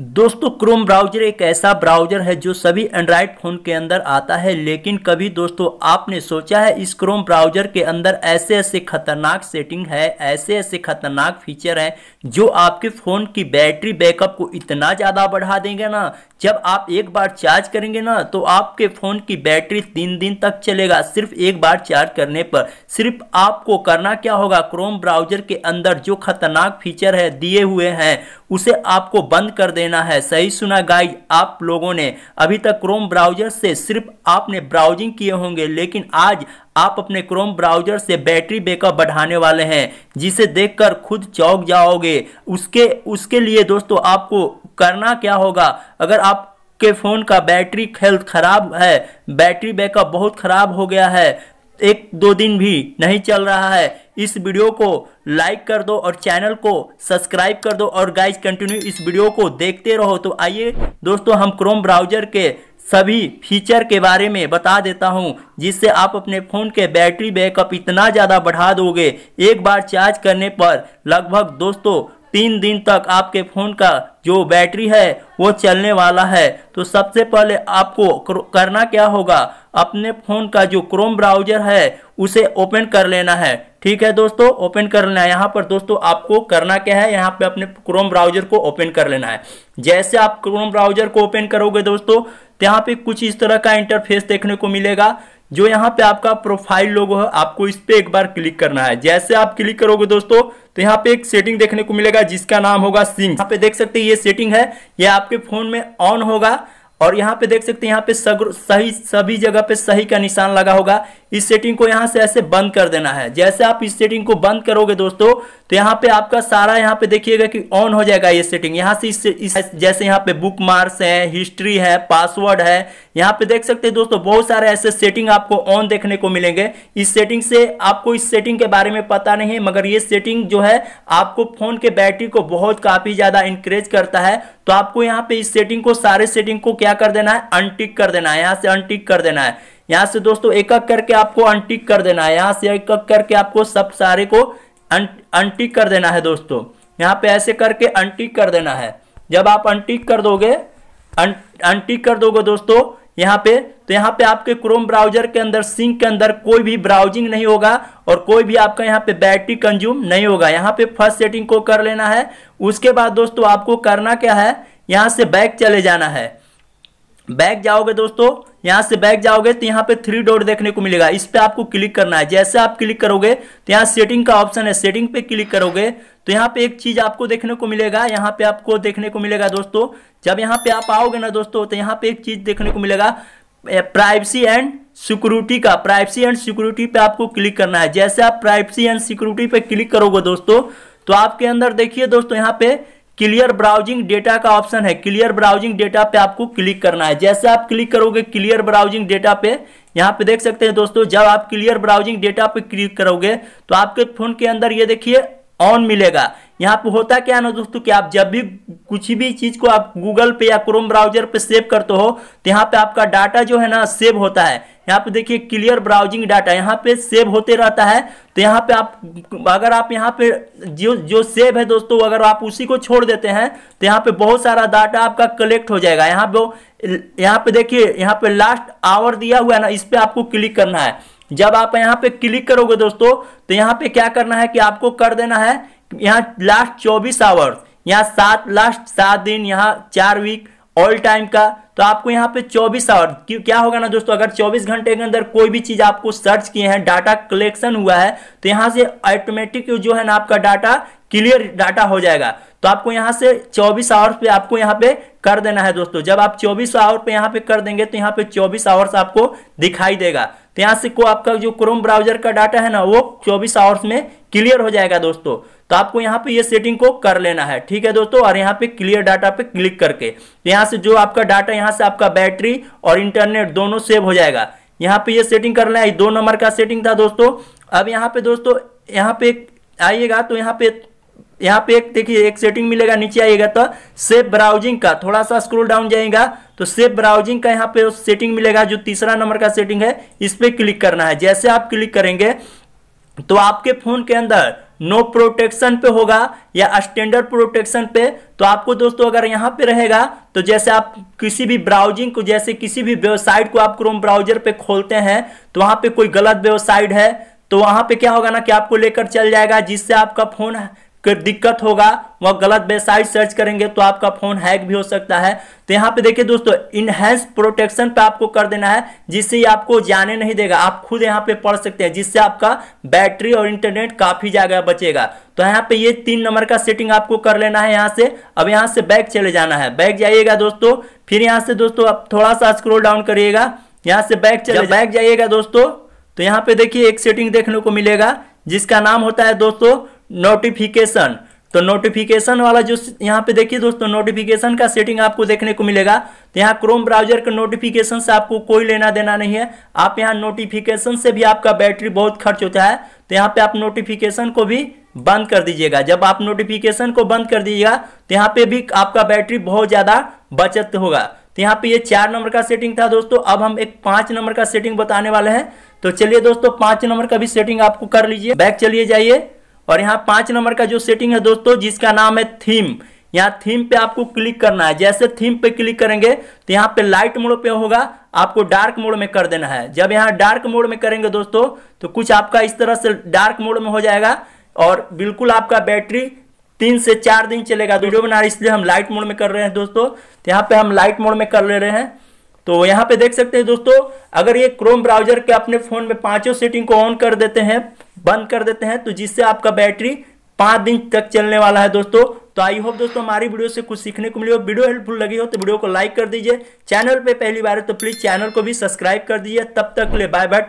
दोस्तों Chrome browser एक ऐसा ब्राउजर है जो सभी एंड्रॉयड फ़ोन के अंदर आता है लेकिन कभी दोस्तों आपने सोचा है इस क्रोम ब्राउजर के अंदर ऐसे ऐसे खतरनाक सेटिंग है ऐसे ऐसे खतरनाक फीचर हैं जो आपके फ़ोन की बैटरी बैकअप को इतना ज़्यादा बढ़ा देंगे ना जब आप एक बार चार्ज करेंगे ना तो आपके फ़ोन की बैटरी तीन दिन तक चलेगा सिर्फ एक बार चार्ज करने पर सिर्फ आपको करना क्या होगा क्रोम ब्राउजर के अंदर जो खतरनाक फीचर है दिए हुए हैं उसे आपको बंद कर देना लेना है सही सुना गाइज आप लोगों ने अभी तक क्रोम ब्राउजर से सिर्फ आपने ब्राउजिंग किए होंगे लेकिन आज आप अपने क्रोम ब्राउजर से बैटरी बैकअप बढ़ाने वाले हैं जिसे देखकर खुद चौक जाओगे उसके उसके लिए दोस्तों आपको करना क्या होगा अगर आप के फ़ोन का बैटरी हेल्थ खराब है बैटरी बैकअप बहुत ख़राब हो गया है एक दो दिन भी नहीं चल रहा है इस वीडियो को लाइक कर दो और चैनल को सब्सक्राइब कर दो और गाइज कंटिन्यू इस वीडियो को देखते रहो तो आइए दोस्तों हम क्रोम ब्राउजर के सभी फीचर के बारे में बता देता हूं जिससे आप अपने फ़ोन के बैटरी बैकअप इतना ज़्यादा बढ़ा दोगे एक बार चार्ज करने पर लगभग दोस्तों तीन दिन तक आपके फ़ोन का जो बैटरी है वो चलने वाला है तो सबसे पहले आपको करना क्या होगा अपने फ़ोन का जो क्रोम ब्राउज़र है उसे ओपन कर लेना है ठीक है दोस्तों ओपन कर लेना है यहाँ पर दोस्तों आपको करना क्या है यहाँ पे अपने क्रोम ब्राउज़र को ओपन कर लेना है जैसे आप क्रोम ब्राउज़र को ओपन करोगे दोस्तों तो यहाँ पे कुछ इस तरह का इंटरफेस देखने को मिलेगा जो यहाँ पे आपका प्रोफाइल लोगो है आपको इस पर एक बार क्लिक करना है जैसे आप क्लिक करोगे दोस्तों तो यहाँ पे एक सेटिंग देखने को मिलेगा जिसका नाम होगा सिंग यहाँ पे देख सकते हैं ये सेटिंग है ये आपके फोन में ऑन होगा और यहाँ पे देख सकते हैं यहाँ पे सही सभी जगह पे सही का निशान लगा होगा इस सेटिंग को यहाँ से ऐसे बंद कर देना है जैसे आप इस सेटिंग को बंद करोगे दोस्तों तो यहाँ पे आपका सारा यहाँ पे देखिएगा कि ऑन हो जाएगा ये सेटिंग यहाँ से इस, इस जैसे यहाँ पे बुक मार्क्स है हिस्ट्री है पासवर्ड है यहाँ पे देख सकते हैं दोस्तों बहुत सारे ऐसे सेटिंग आपको ऑन देखने को मिलेंगे इस सेटिंग से आपको इस सेटिंग के बारे में पता नहीं है मगर ये सेटिंग जो है आपको फोन के बैटरी को बहुत काफी ज्यादा इंक्रेज करता है तो आपको यहाँ पे इस सेटिंग को सारे सेटिंग को क्या कर देना है अनटिक कर देना है यहाँ से अनटिक कर देना है यहाँ से दोस्तों एक एक करके आपको अनटिक कर देना है यहाँ से एक एक करके आपको सब सारे को अनटिक कर देना है दोस्तों यहाँ पे ऐसे करके अनटिक कर देना है जब आप अनटिक कर दोगे अनटिक कर दोगे दोस्तों यहाँ पे तो यहाँ पे आपके क्रोम ब्राउजर के अंदर सिंक के अंदर कोई भी ब्राउजिंग नहीं होगा और कोई भी आपका यहाँ पे बैटरी कंज्यूम नहीं होगा यहाँ पे फर्स्ट सेटिंग को कर लेना है उसके बाद दोस्तों आपको करना क्या है यहाँ से बैक चले जाना है बैक जाओगे दोस्तों यहाँ से बैक जाओगे तो यहाँ पे थ्री डॉट देखने को मिलेगा इस पर आपको क्लिक करना है जैसे आप क्लिक करोगे तो यहाँ सेटिंग का ऑप्शन है सेटिंग पे क्लिक करोगे तो यहाँ पे एक चीज आपको देखने को मिलेगा यहाँ पे आपको देखने को मिलेगा दोस्तों जब यहाँ पे आप आओगे ना दोस्तों तो यहाँ पे एक चीज देखने को मिलेगा प्राइवेसी एंड सिक्योरिटी का प्राइवेसी एंड सिक्योरिटी पे आपको क्लिक करना है जैसे आप प्राइवेसी एंड सिक्योरिटी पे क्लिक करोगे दोस्तों तो आपके अंदर देखिए दोस्तों यहाँ पे क्लियर ब्राउजिंग डेटा का ऑप्शन है क्लियर ब्राउजिंग डेटा पे आपको क्लिक करना है जैसे आप क्लिक करोगे क्लियर ब्राउजिंग डेटा पे यहाँ पे देख सकते हैं दोस्तों जब आप क्लियर ब्राउजिंग डेटा पे क्लिक करोगे तो आपके फोन के अंदर ये देखिए ऑन मिलेगा यहाँ पे होता क्या है ना दोस्तों कि आप जब भी कुछ भी चीज़ को आप गूगल पे या क्रोम ब्राउजर पे सेव करते हो तो यहाँ पे आपका डाटा जो है ना सेव होता है यहाँ पे देखिए क्लियर ब्राउजिंग डाटा यहाँ पे सेव होते रहता है तो यहाँ पे आप अगर आप यहाँ पे जो जो सेव है दोस्तों अगर आप उसी को छोड़ देते हैं तो यहाँ पे बहुत सारा डाटा आपका कलेक्ट हो जाएगा यहाँ पे यहाँ पे देखिए यहाँ पे लास्ट आवर दिया हुआ है ना इस पर आपको क्लिक करना है जब आप यहाँ पे क्लिक करोगे दोस्तों तो यहाँ पे क्या करना है कि आपको कर देना है यहाँ लास्ट चौबीस आवर्स यहाँ सात लास्ट सात दिन यहाँ चार वीक ऑल टाइम का तो आपको यहाँ पे 24 आवर्स क्या होगा ना दोस्तों अगर 24 घंटे के अंदर कोई भी चीज़ आपको सर्च किए हैं डाटा कलेक्शन हुआ है तो यहाँ से ऑटोमेटिक जो है ना आपका डाटा क्लियर डाटा हो जाएगा तो आपको यहाँ से 24 आवर्स पे आपको यहाँ पे कर देना है दोस्तों जब आप 24 आवर पे यहाँ पे कर देंगे तो यहाँ पे 24 आवर्स आपको दिखाई देगा तो यहाँ से को आपका जो क्रोम ब्राउजर का डाटा है ना वो 24 आवर्स में क्लियर हो जाएगा दोस्तों तो आपको यहाँ पे ये सेटिंग को कर लेना है ठीक है दोस्तों और यहाँ पे क्लियर डाटा पे क्लिक करके तो यहाँ से जो आपका डाटा यहाँ से आपका बैटरी और इंटरनेट दोनों सेव हो जाएगा यहाँ पे ये सेटिंग लेना है दो नंबर का सेटिंग था दोस्तों अब यहाँ पे दोस्तों यहाँ पे आइएगा तो यहाँ पे यहाँ पे एक देखिए एक सेटिंग मिलेगा नीचे आइएगा तो सेफ ब्राउजिंग का थोड़ा सा स्क्रोल डाउन जाएगा तो सेफ ब्राउजिंग का यहाँ पे सेटिंग मिलेगा जो तीसरा नंबर का सेटिंग है इस पर क्लिक करना है जैसे आप क्लिक करेंगे तो आपके फोन के अंदर नो प्रोटेक्शन पे होगा या स्टैंडर्ड प्रोटेक्शन पे तो आपको दोस्तों अगर यहाँ पे रहेगा तो जैसे आप किसी भी ब्राउजिंग को जैसे किसी भी वेबसाइट को आप क्रोम ब्राउजर पे खोलते हैं तो वहां पे कोई गलत वेबसाइट है तो वहां पे क्या होगा ना कि आपको लेकर चल जाएगा जिससे आपका फोन दिक्कत होगा वह गलत वेबसाइट सर्च करेंगे तो आपका फोन हैक भी हो सकता है तो यहाँ पे देखिए दोस्तों इनहेंस प्रोटेक्शन पे आपको कर देना है जिससे आपको जाने नहीं देगा आप खुद यहाँ पे पढ़ सकते हैं जिससे आपका बैटरी और इंटरनेट काफी ज्यादा बचेगा तो यहाँ पे ये तीन नंबर का सेटिंग आपको कर लेना है यहाँ से अब यहाँ से बैग चले जाना है बैग जाइएगा दोस्तों फिर यहाँ से दोस्तों आप थोड़ा सा स्क्रोल डाउन करिएगा यहाँ से बैग चले बैग जाइएगा दोस्तों तो यहाँ पे देखिए एक सेटिंग देखने को मिलेगा जिसका नाम होता है दोस्तों नोटिफिकेशन तो नोटिफिकेशन वाला जो यहाँ पे देखिए दोस्तों नोटिफिकेशन का सेटिंग आपको देखने को मिलेगा तो यहाँ क्रोम ब्राउजर के नोटिफिकेशन से आपको कोई लेना देना नहीं है आप यहाँ नोटिफिकेशन से भी आपका बैटरी बहुत खर्च होता है तो यहाँ पे आप नोटिफिकेशन को भी बंद कर दीजिएगा जब आप नोटिफिकेशन को बंद कर दीजिएगा तो यहाँ पे भी आपका बैटरी बहुत ज़्यादा बचत होगा तो यहाँ पे ये चार नंबर का सेटिंग था दोस्तों अब हम एक पांच नंबर का सेटिंग बताने वाले हैं तो चलिए दोस्तों पांच नंबर का भी सेटिंग आपको कर लीजिए बैक चलिए जाइए और यहाँ पांच नंबर का जो सेटिंग है दोस्तों जिसका नाम है थीम यहाँ थीम पे आपको क्लिक करना है जैसे थीम पे क्लिक करेंगे तो यहाँ पे लाइट मोड पे होगा आपको डार्क मोड में कर देना है जब यहाँ डार्क मोड में करेंगे दोस्तों तो कुछ आपका इस तरह से डार्क मोड में हो जाएगा और बिल्कुल आपका बैटरी तीन से चार दिन चलेगा वीडियो बना रहे इसलिए हम लाइट मोड में कर रहे हैं दोस्तों तो यहाँ पे हम लाइट मोड में कर ले रहे हैं तो यहाँ पे देख सकते हैं दोस्तों अगर ये क्रोम ब्राउजर के अपने फोन में पांचों सेटिंग को ऑन कर देते हैं बंद कर देते हैं तो जिससे आपका बैटरी पाँच दिन तक चलने वाला है दोस्तों तो आई होप दोस्तों हमारी वीडियो से कुछ सीखने को मिली हो वीडियो हेल्पफुल लगी हो तो वीडियो को लाइक कर दीजिए चैनल पे पहली बार है तो प्लीज़ चैनल को भी सब्सक्राइब कर दीजिए तब तक ले बाय बाय